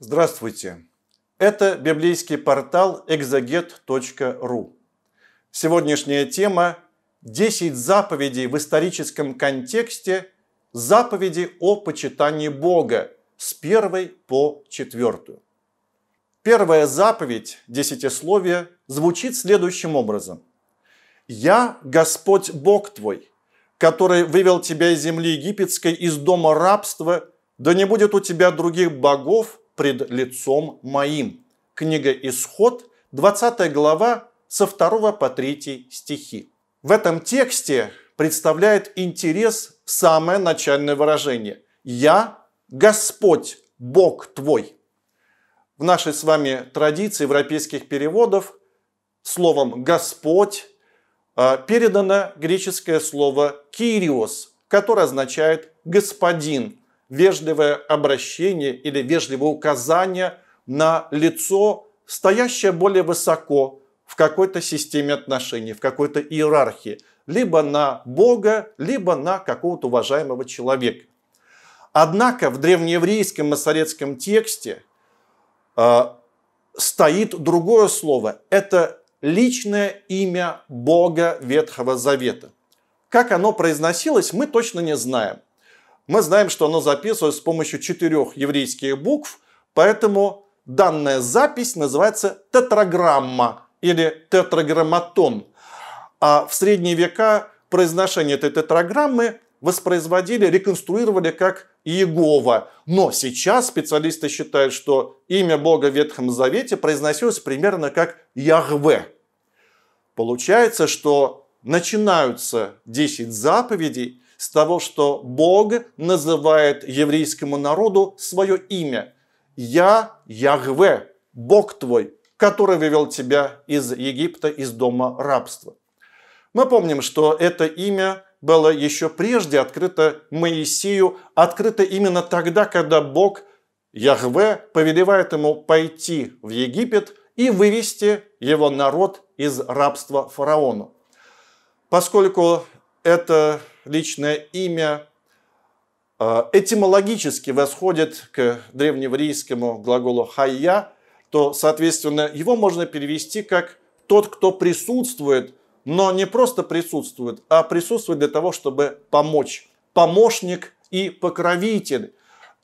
Здравствуйте! Это библейский портал exaget.ru. Сегодняшняя тема – 10 заповедей в историческом контексте, заповеди о почитании Бога с первой по четвертую. Первая заповедь десятисловие звучит следующим образом. «Я Господь Бог твой, который вывел тебя из земли египетской, из дома рабства, да не будет у тебя других богов, пред лицом моим». Книга «Исход», 20 глава, со 2 по 3 стихи. В этом тексте представляет интерес самое начальное выражение «Я Господь, Бог твой». В нашей с вами традиции европейских переводов словом «Господь» а, передано греческое слово «кириос», которое означает «господин», вежливое обращение или вежливое указание на лицо, стоящее более высоко в какой-то системе отношений, в какой-то иерархии, либо на Бога, либо на какого-то уважаемого человека. Однако в древнееврейском масорецком тексте э, стоит другое слово. Это личное имя Бога Ветхого Завета. Как оно произносилось, мы точно не знаем. Мы знаем, что оно записывалось с помощью четырех еврейских букв, поэтому данная запись называется тетраграмма или тетраграмматон. А в средние века произношение этой тетраграммы воспроизводили, реконструировали как Иегова. Но сейчас специалисты считают, что имя Бога в Ветхом Завете произносилось примерно как Яхве. Получается, что начинаются 10 заповедей с того, что Бог называет еврейскому народу свое имя. Я Яхве Бог твой, который вывел тебя из Египта, из дома рабства. Мы помним, что это имя было еще прежде открыто Моисею, открыто именно тогда, когда Бог Яхве повелевает ему пойти в Египет и вывести его народ из рабства фараону. Поскольку это личное имя э, этимологически восходит к древневрийскому глаголу «хайя», то, соответственно, его можно перевести как «тот, кто присутствует», но не просто присутствует, а присутствует для того, чтобы помочь. Помощник и покровитель.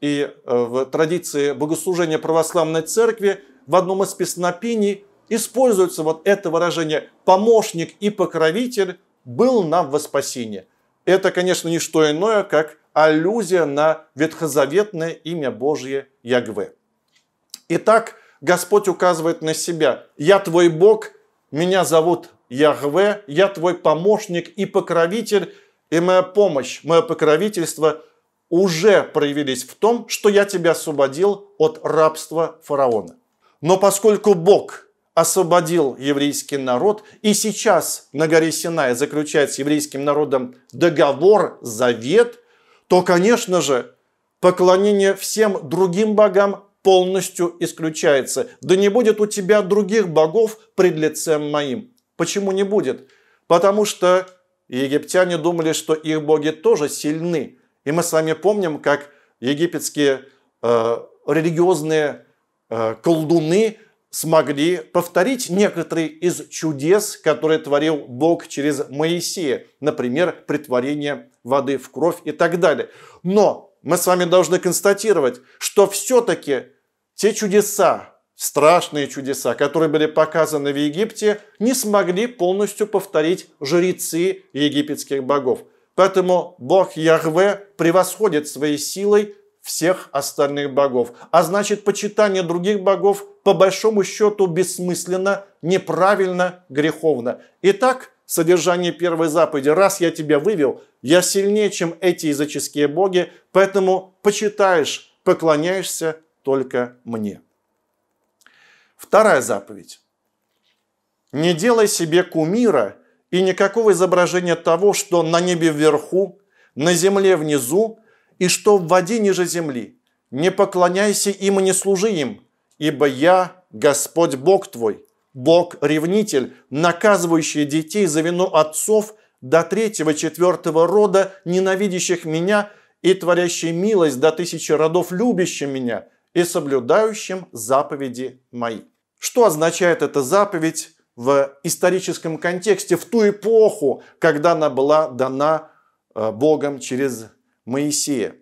И э, в традиции богослужения православной церкви в одном из песнопений используется вот это выражение «помощник и покровитель» был нам во спасение. Это, конечно, не что иное, как аллюзия на ветхозаветное имя Божье Ягве. Итак, Господь указывает на себя. «Я твой Бог, меня зовут Ягве, я твой помощник и покровитель, и моя помощь, мое покровительство уже проявились в том, что я тебя освободил от рабства фараона. Но поскольку Бог освободил еврейский народ. И сейчас на горе Синай заключает с еврейским народом договор, завет, то, конечно же, поклонение всем другим богам полностью исключается. Да не будет у тебя других богов пред лицем моим. Почему не будет? Потому что египтяне думали, что их боги тоже сильны. И мы с вами помним, как египетские э, религиозные э, колдуны смогли повторить некоторые из чудес, которые творил Бог через Моисея. Например, притворение воды в кровь и так далее. Но мы с вами должны констатировать, что все-таки те чудеса, страшные чудеса, которые были показаны в Египте, не смогли полностью повторить жрецы египетских богов. Поэтому Бог Яхве превосходит своей силой всех остальных богов. А значит, почитание других богов по большому счету бессмысленно, неправильно, греховно. Итак, содержание первой заповеди. Раз я тебя вывел, я сильнее, чем эти языческие боги, поэтому почитаешь, поклоняешься только мне. Вторая заповедь. Не делай себе кумира и никакого изображения того, что на небе вверху, на земле внизу и что в воде ниже земли. Не поклоняйся им и не служи им, ибо я Господь Бог твой, Бог-ревнитель, наказывающий детей за вину отцов до третьего, четвертого рода, ненавидящих меня и творящий милость до тысячи родов, любящим меня и соблюдающим заповеди мои». Что означает эта заповедь в историческом контексте, в ту эпоху, когда она была дана э, Богом через Моисея.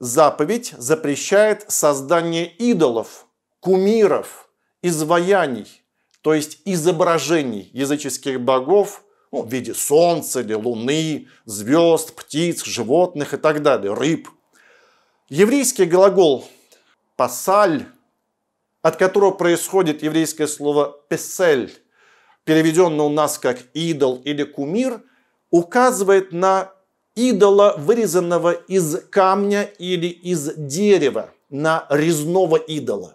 Заповедь запрещает создание идолов, кумиров, изваяний, то есть изображений языческих богов ну, в виде солнца или луны, звезд, птиц, животных и так далее, рыб. Еврейский глагол «пасаль», от которого происходит еврейское слово «песель», переведенное у нас как «идол» или «кумир», указывает на идола, вырезанного из камня или из дерева, на резного идола.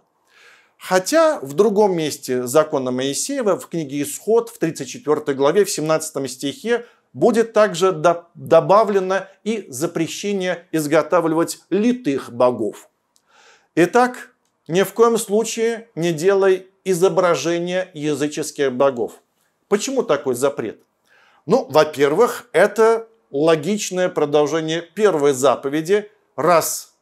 Хотя в другом месте закона Моисеева, в книге Исход, в 34 главе, в 17 стихе, будет также до- добавлено и запрещение изготавливать литых богов. Итак, ни в коем случае не делай изображения языческих богов. Почему такой запрет? Ну, во-первых, это логичное продолжение первой заповеди, раз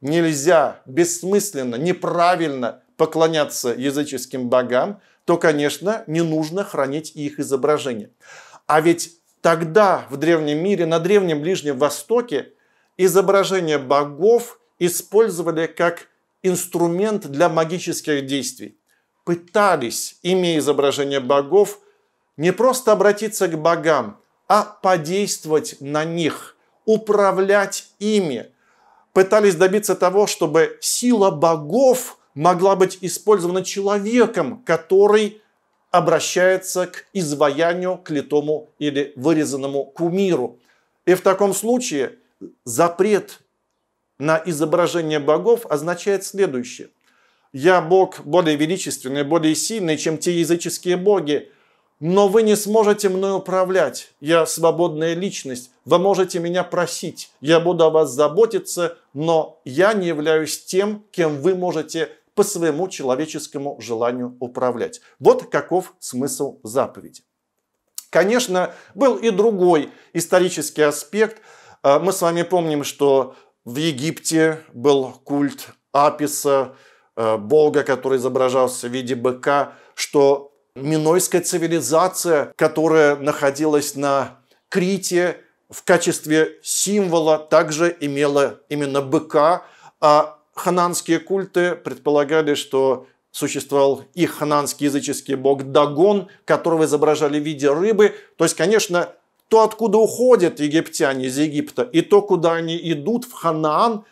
нельзя бессмысленно, неправильно поклоняться языческим богам, то, конечно, не нужно хранить их изображение. А ведь тогда в древнем мире, на древнем Ближнем Востоке изображения богов использовали как инструмент для магических действий. Пытались, имея изображение богов, не просто обратиться к богам, а подействовать на них, управлять ими. Пытались добиться того, чтобы сила богов могла быть использована человеком, который обращается к изваянию, к литому или вырезанному кумиру. И в таком случае запрет на изображение богов означает следующее. Я бог более величественный, более сильный, чем те языческие боги – но вы не сможете мной управлять. Я свободная личность. Вы можете меня просить. Я буду о вас заботиться, но я не являюсь тем, кем вы можете по своему человеческому желанию управлять. Вот каков смысл заповеди. Конечно, был и другой исторический аспект. А, мы с вами помним, что в Египте был культ Аписа, а, бога, который изображался в виде быка, что Минойская цивилизация, которая находилась на Крите в качестве символа, также имела именно быка, а хананские культы предполагали, что существовал их хананский языческий бог Дагон, которого изображали в виде рыбы. То есть, конечно, то, откуда уходят египтяне из Египта, и то, куда они идут, в Ханаан,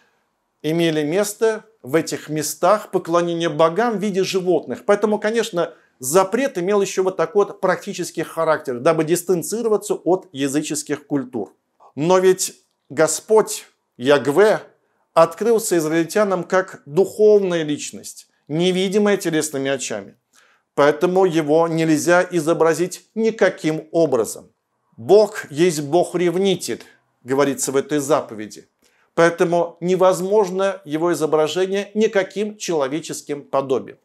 имели место в этих местах поклонение богам в виде животных. Поэтому, конечно, Запрет имел еще вот такой вот практический характер, дабы дистанцироваться от языческих культур. Но ведь Господь, Ягве, открылся израильтянам как духовная личность, невидимая телесными очами. Поэтому его нельзя изобразить никаким образом. Бог есть Бог-ревнитель, говорится в этой заповеди. Поэтому невозможно его изображение никаким человеческим подобием.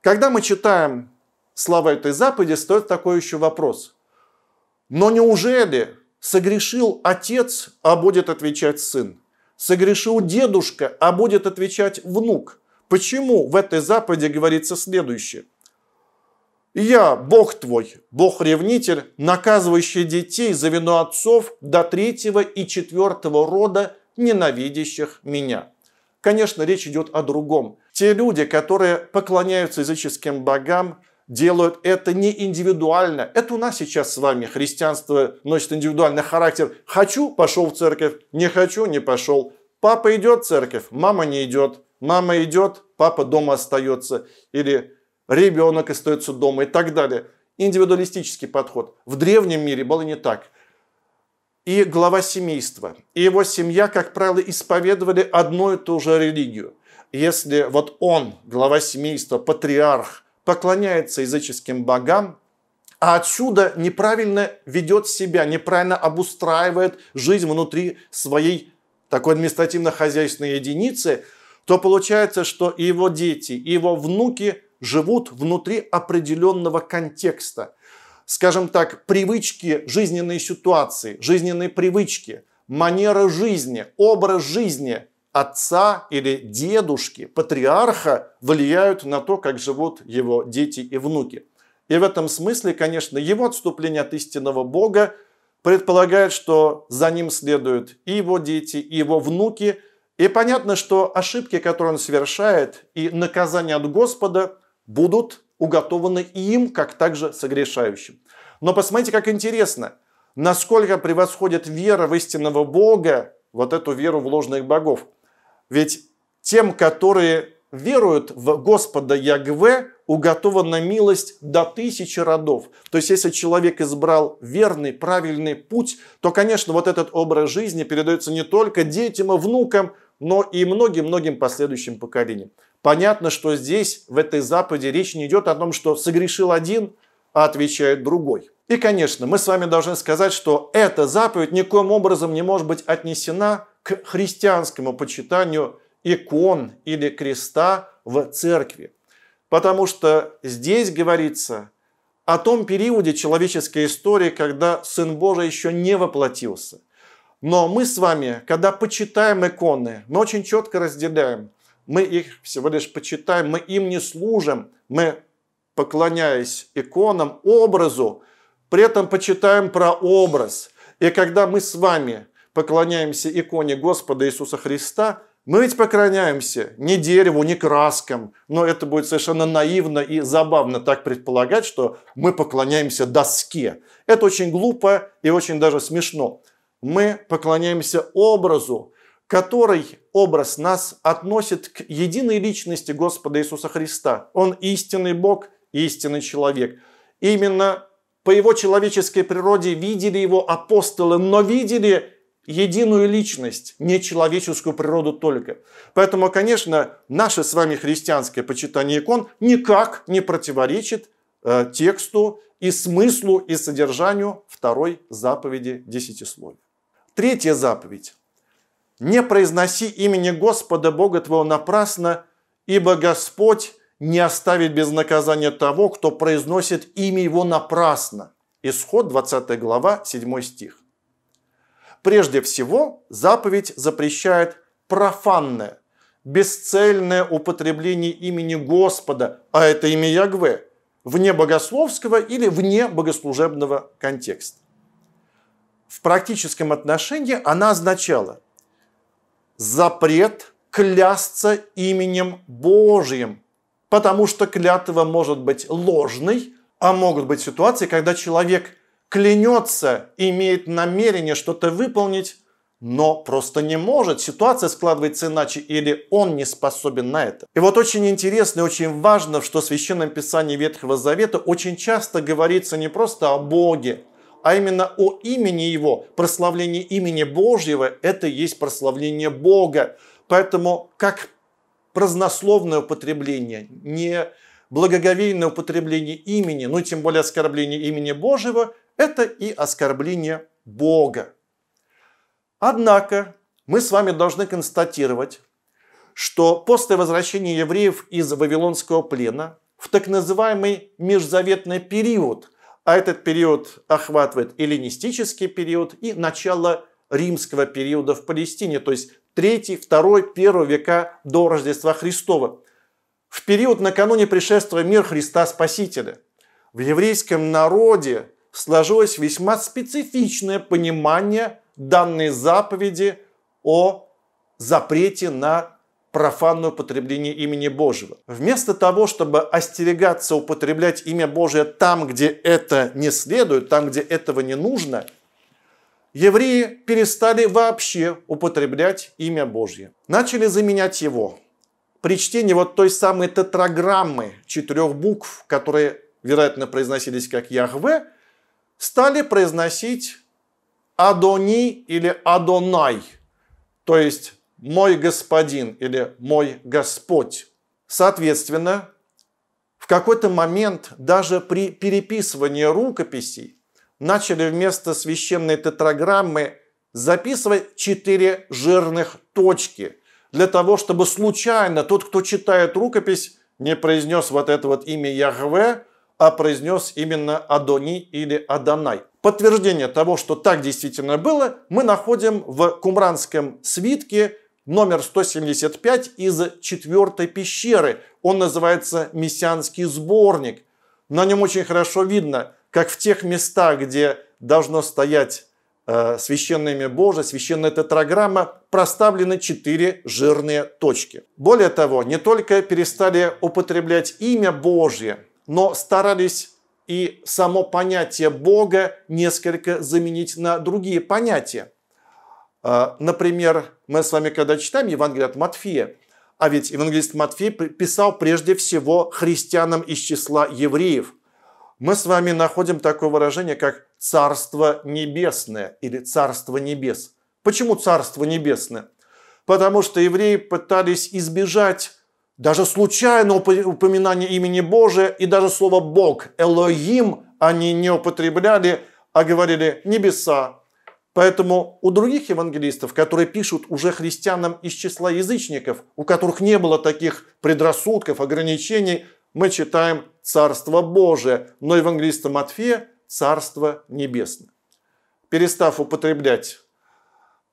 Когда мы читаем слова этой заповеди, стоит такой еще вопрос. Но неужели согрешил отец, а будет отвечать сын? Согрешил дедушка, а будет отвечать внук? Почему в этой заповеди говорится следующее? «Я, Бог твой, Бог-ревнитель, наказывающий детей за вину отцов до третьего и четвертого рода, ненавидящих меня». Конечно, речь идет о другом – те люди, которые поклоняются языческим богам, делают это не индивидуально. Это у нас сейчас с вами христианство носит индивидуальный характер. Хочу – пошел в церковь, не хочу – не пошел. Папа идет в церковь, мама не идет. Мама идет, папа дома остается. Или ребенок остается дома и так далее. Индивидуалистический подход. В древнем мире было не так. И глава семейства, и его семья, как правило, исповедовали одну и ту же религию – если вот он, глава семейства, патриарх, поклоняется языческим богам, а отсюда неправильно ведет себя, неправильно обустраивает жизнь внутри своей такой административно-хозяйственной единицы, то получается, что и его дети, и его внуки живут внутри определенного контекста. Скажем так, привычки, жизненной ситуации, жизненные привычки, манера жизни, образ жизни – отца или дедушки, патриарха влияют на то, как живут его дети и внуки. И в этом смысле, конечно, его отступление от истинного Бога предполагает, что за ним следуют и его дети, и его внуки. И понятно, что ошибки, которые он совершает, и наказание от Господа будут уготованы и им, как также согрешающим. Но посмотрите, как интересно, насколько превосходит вера в истинного Бога вот эту веру в ложных богов. Ведь тем, которые веруют в Господа Ягве, уготована милость до тысячи родов. То есть, если человек избрал верный, правильный путь, то, конечно, вот этот образ жизни передается не только детям и внукам, но и многим-многим последующим поколениям. Понятно, что здесь, в этой заповеди, речь не идет о том, что согрешил один, а отвечает другой. И, конечно, мы с вами должны сказать, что эта заповедь никоим образом не может быть отнесена к христианскому почитанию икон или креста в церкви. Потому что здесь говорится о том периоде человеческой истории, когда Сын Божий еще не воплотился. Но мы с вами, когда почитаем иконы, мы очень четко разделяем. Мы их всего лишь почитаем, мы им не служим, мы, поклоняясь иконам, образу, при этом почитаем про образ. И когда мы с вами поклоняемся иконе Господа Иисуса Христа, мы ведь поклоняемся не дереву, не краскам, но это будет совершенно наивно и забавно так предполагать, что мы поклоняемся доске. Это очень глупо и очень даже смешно. Мы поклоняемся образу, который образ нас относит к единой личности Господа Иисуса Христа. Он истинный Бог, истинный человек. Именно по его человеческой природе видели его апостолы, но видели единую личность, не человеческую природу только. Поэтому, конечно, наше с вами христианское почитание икон никак не противоречит э, тексту и смыслу и содержанию второй заповеди десятисловия. Третья заповедь. «Не произноси имени Господа Бога твоего напрасно, ибо Господь не оставит без наказания того, кто произносит имя его напрасно». Исход 20 глава 7 стих. Прежде всего, заповедь запрещает профанное, бесцельное употребление имени Господа, а это имя Ягве, вне богословского или вне богослужебного контекста. В практическом отношении она означала запрет клясться именем Божьим, потому что клятва может быть ложной, а могут быть ситуации, когда человек клянется, имеет намерение что-то выполнить, но просто не может. Ситуация складывается иначе или он не способен на это. И вот очень интересно и очень важно, что в Священном Писании Ветхого Завета очень часто говорится не просто о Боге, а именно о имени Его. Прославление имени Божьего – это есть прославление Бога. Поэтому как празднословное употребление, не благоговейное употребление имени, ну тем более оскорбление имени Божьего, это и оскорбление Бога. Однако мы с вами должны констатировать, что после возвращения евреев из Вавилонского плена в так называемый межзаветный период, а этот период охватывает эллинистический период и начало римского периода в Палестине, то есть 3, 2, 1 века до Рождества Христова. В период накануне пришествия мир Христа Спасителя в еврейском народе сложилось весьма специфичное понимание данной заповеди о запрете на профанное употребление имени Божьего. Вместо того, чтобы остерегаться употреблять имя Божие там, где это не следует, там, где этого не нужно, евреи перестали вообще употреблять имя Божье. Начали заменять его при чтении вот той самой тетраграммы четырех букв, которые, вероятно, произносились как Яхве, стали произносить Адони или Адонай, то есть «мой господин» или «мой Господь». Соответственно, в какой-то момент даже при переписывании рукописей начали вместо священной тетраграммы записывать четыре жирных точки, для того, чтобы случайно тот, кто читает рукопись, не произнес вот это вот имя Яхве, а произнес именно Адони или Адонай. Подтверждение того, что так действительно было, мы находим в Кумранском свитке номер 175 из четвертой пещеры. Он называется «Мессианский сборник». На нем очень хорошо видно, как в тех местах, где должно стоять Э, священное имя Божие, священная тетраграмма, проставлены четыре жирные точки. Более того, не только перестали употреблять имя Божье, но старались и само понятие Бога несколько заменить на другие понятия. Э, например, мы с вами когда читаем Евангелие от Матфея, а ведь евангелист Матфей писал прежде всего христианам из числа евреев – мы с вами находим такое выражение, как «царство небесное» или «царство небес». Почему «царство небесное»? Потому что евреи пытались избежать даже случайного упоминания имени Божия и даже слово «Бог» «Элоим» они не употребляли, а говорили «небеса». Поэтому у других евангелистов, которые пишут уже христианам из числа язычников, у которых не было таких предрассудков, ограничений – мы читаем «Царство Божие», но евангелиста Матфея «Царство Небесное». Перестав употреблять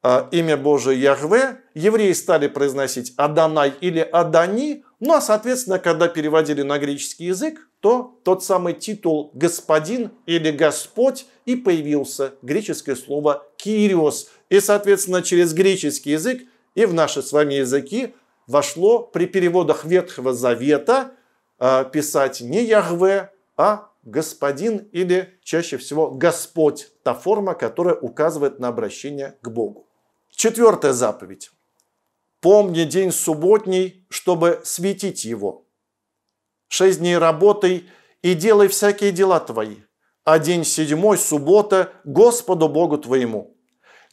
э, имя Божие Яхве, евреи стали произносить «Адонай» или «Адани», ну а, соответственно, когда переводили на греческий язык, то тот самый титул «господин» или «господь» и появился греческое слово «кириос». И, соответственно, через греческий язык и в наши с вами языки вошло при переводах Ветхого Завета а, писать не Яхве, а господин или чаще всего Господь, та форма, которая указывает на обращение к Богу. Четвертая заповедь. Помни день субботний, чтобы светить его. Шесть дней работай и делай всякие дела твои, а день седьмой – суббота Господу Богу твоему.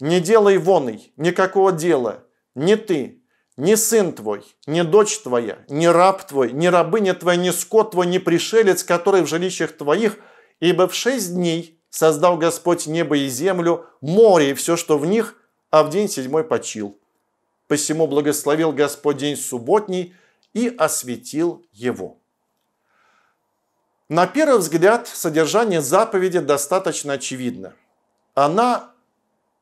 Не делай воной никакого дела, ни ты, ни сын твой, ни дочь твоя, ни раб твой, ни рабыня твоя, ни скот твой, ни пришелец, который в жилищах твоих, ибо в шесть дней создал Господь небо и землю, море и все, что в них, а в день седьмой почил. Посему благословил Господь день субботний и осветил его». На первый взгляд содержание заповеди достаточно очевидно. Она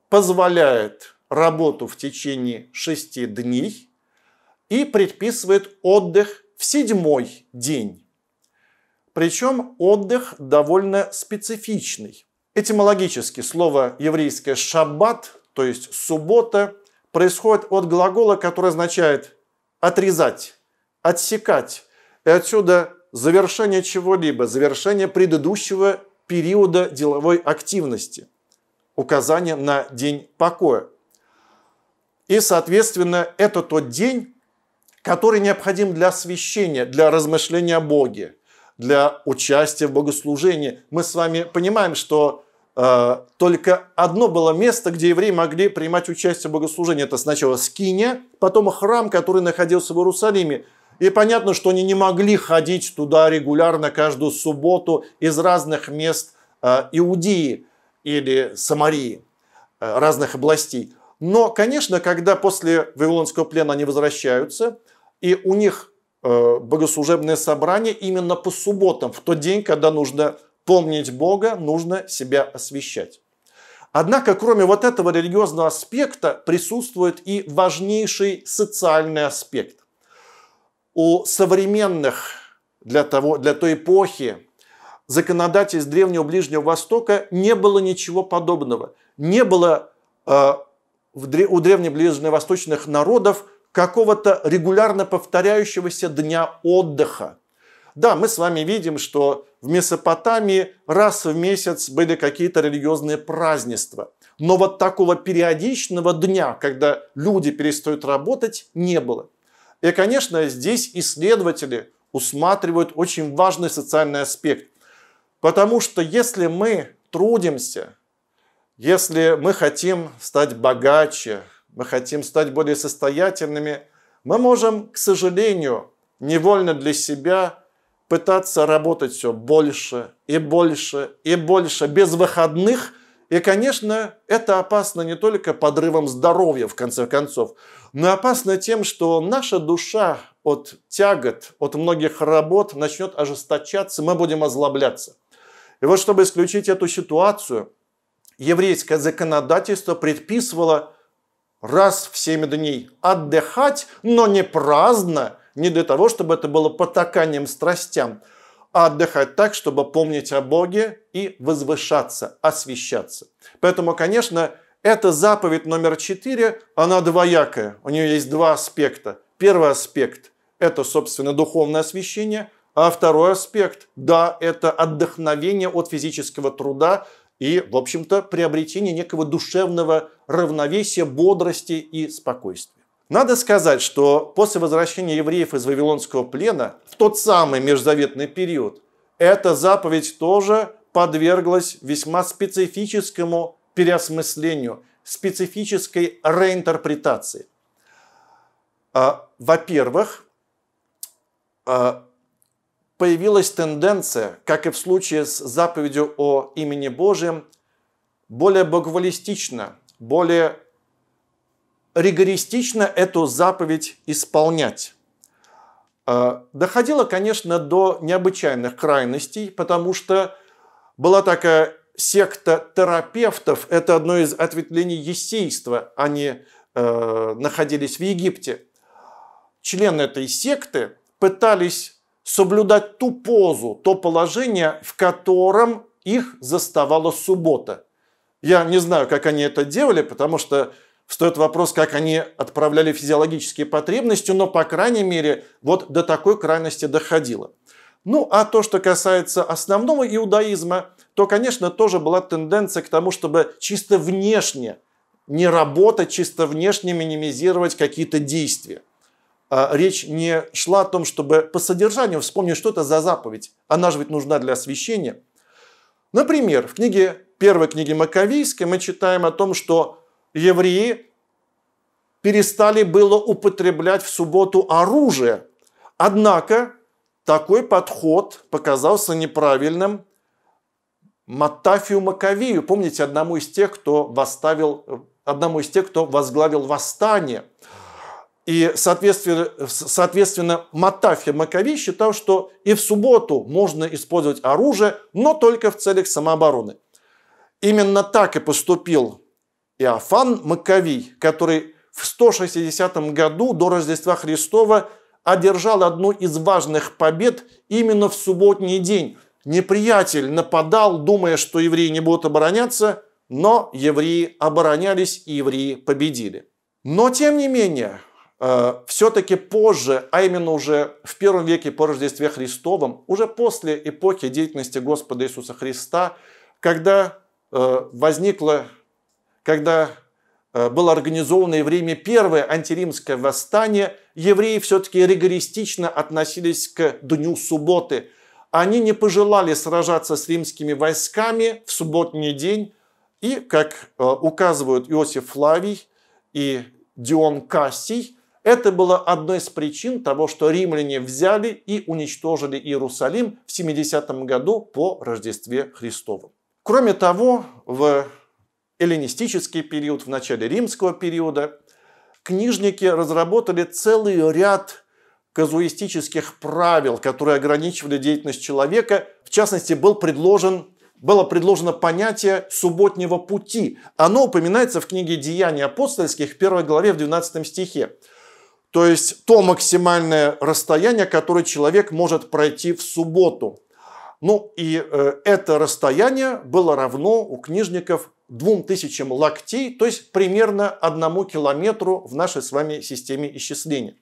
позволяет работу в течение 6 дней и предписывает отдых в седьмой день. Причем отдых довольно специфичный. Этимологически слово еврейское «шаббат», то есть «суббота», происходит от глагола, который означает «отрезать», «отсекать». И отсюда завершение чего-либо, завершение предыдущего периода деловой активности, указание на день покоя. И, соответственно, это тот день, который необходим для освящения, для размышления о Боге, для участия в богослужении. Мы с вами понимаем, что э, только одно было место, где евреи могли принимать участие в богослужении. Это сначала Скиния, потом храм, который находился в Иерусалиме. И понятно, что они не могли ходить туда регулярно каждую субботу из разных мест э, Иудеи или Самарии, э, разных областей. Но, конечно, когда после Вавилонского плена они возвращаются, и у них э, богослужебное собрание именно по субботам, в тот день, когда нужно помнить Бога, нужно себя освещать. Однако, кроме вот этого религиозного аспекта, присутствует и важнейший социальный аспект. У современных для, того, для той эпохи законодательств Древнего Ближнего Востока не было ничего подобного. Не было э, у древнеближневосточных народов какого-то регулярно повторяющегося дня отдыха. Да, мы с вами видим, что в Месопотамии раз в месяц были какие-то религиозные празднества. Но вот такого периодичного дня, когда люди перестают работать, не было. И, конечно, здесь исследователи усматривают очень важный социальный аспект. Потому что если мы трудимся, если мы хотим стать богаче, мы хотим стать более состоятельными, мы можем, к сожалению, невольно для себя пытаться работать все больше и больше и больше, без выходных. И, конечно, это опасно не только подрывом здоровья, в конце концов, но опасно тем, что наша душа от тягот, от многих работ начнет ожесточаться, мы будем озлобляться. И вот чтобы исключить эту ситуацию – еврейское законодательство предписывало раз в семь дней отдыхать, но не праздно, не для того, чтобы это было потаканием страстям, а отдыхать так, чтобы помнить о Боге и возвышаться, освещаться. Поэтому, конечно, эта заповедь номер четыре, она двоякая. У нее есть два аспекта. Первый аспект – это, собственно, духовное освещение, а второй аспект – да, это отдохновение от физического труда, и, в общем-то, приобретение некого душевного равновесия, бодрости и спокойствия. Надо сказать, что после возвращения евреев из Вавилонского плена, в тот самый межзаветный период, эта заповедь тоже подверглась весьма специфическому переосмыслению, специфической реинтерпретации. А, во-первых, а, появилась тенденция, как и в случае с заповедью о имени Божьем, более богвалистично, более ригористично эту заповедь исполнять. Э, доходило, конечно, до необычайных крайностей, потому что была такая секта терапевтов, это одно из ответвлений есейства, они э, находились в Египте. Члены этой секты пытались соблюдать ту позу, то положение, в котором их заставала суббота. Я не знаю, как они это делали, потому что встает вопрос, как они отправляли физиологические потребности, но, по крайней мере, вот до такой крайности доходило. Ну, а то, что касается основного иудаизма, то, конечно, тоже была тенденция к тому, чтобы чисто внешне не работать, чисто внешне минимизировать какие-то действия. А, речь не шла о том, чтобы по содержанию вспомнить, что это за заповедь. Она же ведь нужна для освящения. Например, в книге, первой книге Маковийской мы читаем о том, что евреи перестали было употреблять в субботу оружие. Однако такой подход показался неправильным Маттафию Маковию, помните, одному из тех, кто восставил, одному из тех, кто возглавил восстание – и, соответственно, соответственно Матафи Макови считал, что и в субботу можно использовать оружие, но только в целях самообороны. Именно так и поступил Иофан Маковий, который в 160 году до Рождества Христова одержал одну из важных побед именно в субботний день. Неприятель нападал, думая, что евреи не будут обороняться, но евреи оборонялись и евреи победили. Но тем не менее, Э, все-таки позже, а именно уже в первом веке по Рождестве Христовом, уже после эпохи деятельности Господа Иисуса Христа, когда э, возникло, когда э, было организовано и в Риме первое антиримское восстание, евреи все-таки ригористично относились к дню субботы. Они не пожелали сражаться с римскими войсками в субботний день, и, как указывают Иосиф Флавий и Дион Кассий, это было одной из причин того, что римляне взяли и уничтожили Иерусалим в 70 году по Рождестве Христову. Кроме того, в эллинистический период, в начале римского периода, книжники разработали целый ряд казуистических правил, которые ограничивали деятельность человека. В частности, был предложен было предложено понятие субботнего пути. Оно упоминается в книге «Деяния апостольских» в первой главе в 12 стихе. То есть то максимальное расстояние, которое человек может пройти в субботу. Ну и э, это расстояние было равно у книжников двум тысячам локтей, то есть примерно одному километру в нашей с вами системе исчисления.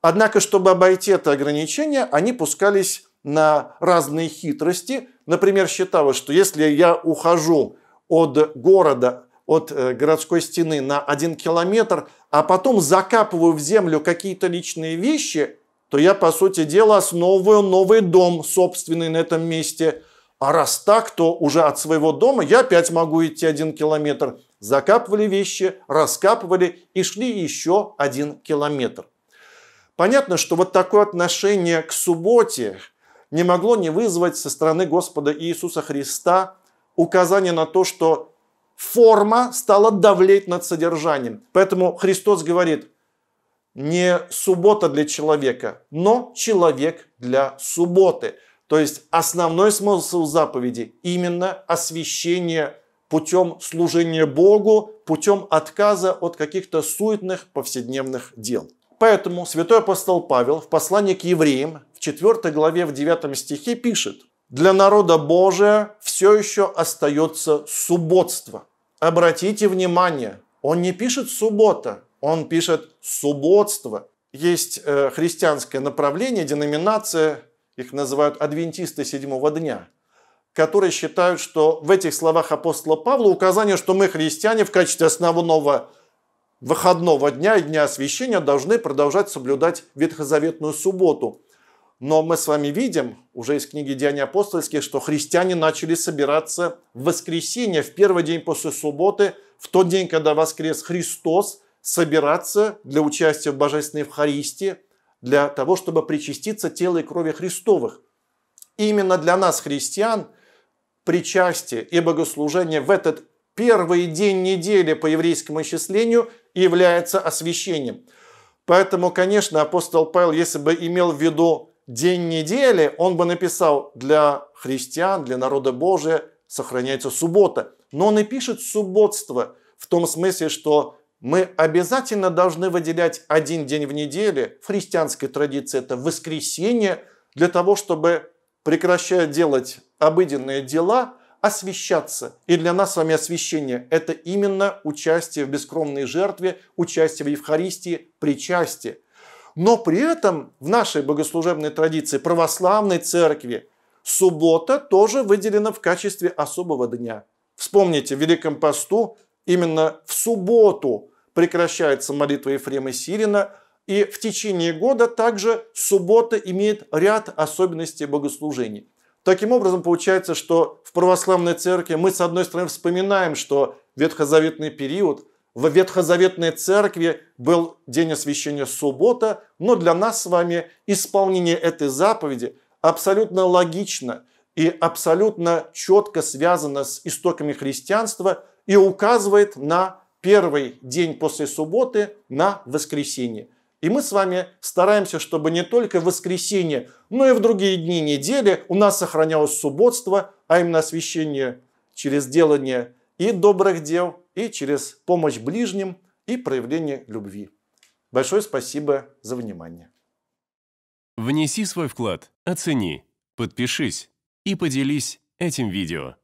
Однако, чтобы обойти это ограничение, они пускались на разные хитрости. Например, считалось, что если я ухожу от города от э, городской стены на один километр, а потом закапываю в землю какие-то личные вещи, то я, по сути дела, основываю новый дом собственный на этом месте. А раз так, то уже от своего дома я опять могу идти один километр. Закапывали вещи, раскапывали и шли еще один километр. Понятно, что вот такое отношение к субботе не могло не вызвать со стороны Господа Иисуса Христа указание на то, что форма стала давлеть над содержанием. Поэтому Христос говорит, не суббота для человека, но человек для субботы. То есть основной смысл заповеди именно освящение путем служения Богу, путем отказа от каких-то суетных повседневных дел. Поэтому святой апостол Павел в послании к евреям в 4 главе в 9 стихе пишет, для народа Божия все еще остается субботство. Обратите внимание, он не пишет «суббота», он пишет «субботство». Есть э, христианское направление, деноминация, их называют адвентисты седьмого дня, которые считают, что в этих словах апостола Павла указание, что мы, христиане, в качестве основного выходного дня и дня освящения должны продолжать соблюдать ветхозаветную субботу – но мы с вами видим уже из книги «Деяния апостольских», что христиане начали собираться в воскресенье, в первый день после субботы, в тот день, когда воскрес Христос, собираться для участия в Божественной Евхаристии, для того, чтобы причаститься тела и крови Христовых. именно для нас, христиан, причастие и богослужение в этот первый день недели по еврейскому исчислению является освящением. Поэтому, конечно, апостол Павел, если бы имел в виду день недели, он бы написал для христиан, для народа Божия сохраняется суббота. Но он и пишет субботство в том смысле, что мы обязательно должны выделять один день в неделе, в христианской традиции это воскресенье, для того, чтобы, прекращая делать обыденные дела, освещаться. И для нас с вами освещение это именно участие в бескромной жертве, участие в Евхаристии, причастие – но при этом в нашей богослужебной традиции православной церкви суббота тоже выделена в качестве особого дня. Вспомните, в Великом посту именно в субботу прекращается молитва Ефрема Сирина, и в течение года также суббота имеет ряд особенностей богослужений. Таким образом, получается, что в православной церкви мы, с одной стороны, вспоминаем, что ветхозаветный период – в Ветхозаветной церкви был день освящения суббота, но для нас с вами исполнение этой заповеди абсолютно логично и абсолютно четко связано с истоками христианства и указывает на первый день после субботы, на воскресенье. И мы с вами стараемся, чтобы не только в воскресенье, но и в другие дни недели у нас сохранялось субботство, а именно освящение через делание и добрых дел, и через помощь ближним и проявление любви. Большое спасибо за внимание. Внеси свой вклад, оцени, подпишись и поделись этим видео.